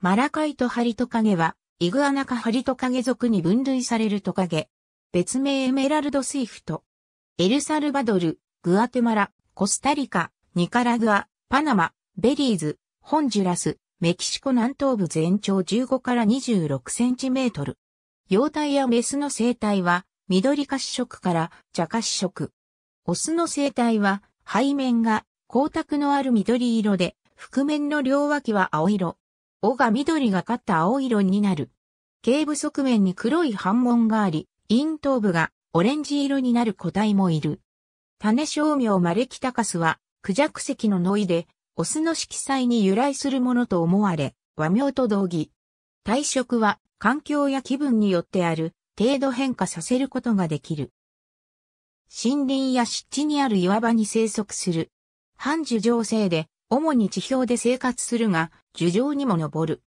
マラカイトハリトカゲは、イグアナカハリトカゲ族に分類されるトカゲ。別名エメラルドスイフト。エルサルバドル、グアテマラ、コスタリカ、ニカラグア、パナマ、ベリーズ、ホンジュラス、メキシコ南東部全長15から26センチメートル。幼体やメスの生態は、緑褐色から茶褐色。オスの生態は、背面が光沢のある緑色で、覆面の両脇は青色。尾が緑がかった青色になる。頸部側面に黒い斑紋があり、陰頭部がオレンジ色になる個体もいる。種小名マレキタカスは、クジャク石のノイで、オスの色彩に由来するものと思われ、和名と同義。体色は環境や気分によってある程度変化させることができる。森林や湿地にある岩場に生息する。半樹状生で主に地表で生活するが、樹上にも登る。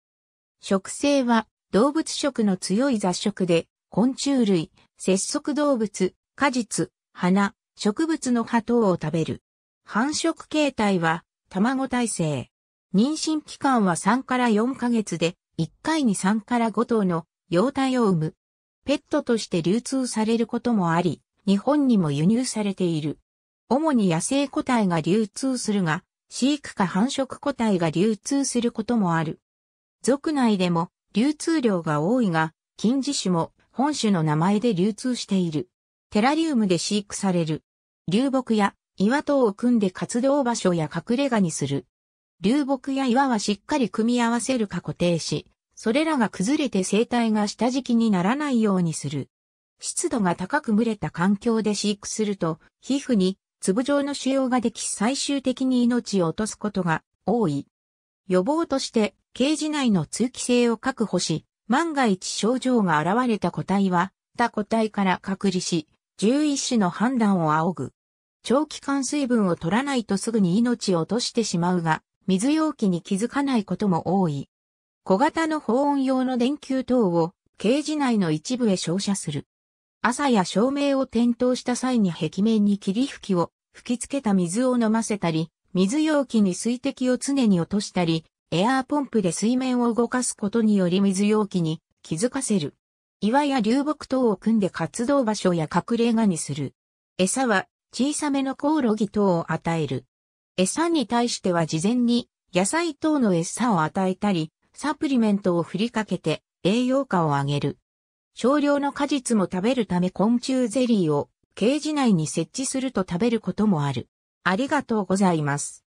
植生は動物食の強い雑食で、昆虫類、節足動物、果実、花、植物の葉等を食べる。繁殖形態は卵体制。妊娠期間は3から4ヶ月で、1回に3から5頭の幼体を産む。ペットとして流通されることもあり、日本にも輸入されている。主に野生個体が流通するが、飼育か繁殖個体が流通することもある。族内でも流通量が多いが、近似種も本種の名前で流通している。テラリウムで飼育される。流木や岩等を組んで活動場所や隠れ家にする。流木や岩はしっかり組み合わせるか固定し、それらが崩れて生態が下敷きにならないようにする。湿度が高く群れた環境で飼育すると、皮膚に粒状の腫瘍ができ最終的に命を落とすことが多い。予防として、ケージ内の通気性を確保し、万が一症状が現れた個体は、他個体から隔離し、11種の判断を仰ぐ。長期間水分を取らないとすぐに命を落としてしまうが、水容器に気づかないことも多い。小型の保温用の電球等を、ケージ内の一部へ照射する。朝や照明を点灯した際に壁面に霧吹きを吹きつけた水を飲ませたり、水容器に水滴を常に落としたり、エアーポンプで水面を動かすことにより水容器に気づかせる。岩や流木等を組んで活動場所や隠れ家にする。餌は小さめのコオロギ等を与える。餌に対しては事前に野菜等の餌を与えたり、サプリメントを振りかけて栄養価を上げる。少量の果実も食べるため昆虫ゼリーをケージ内に設置すると食べることもある。ありがとうございます。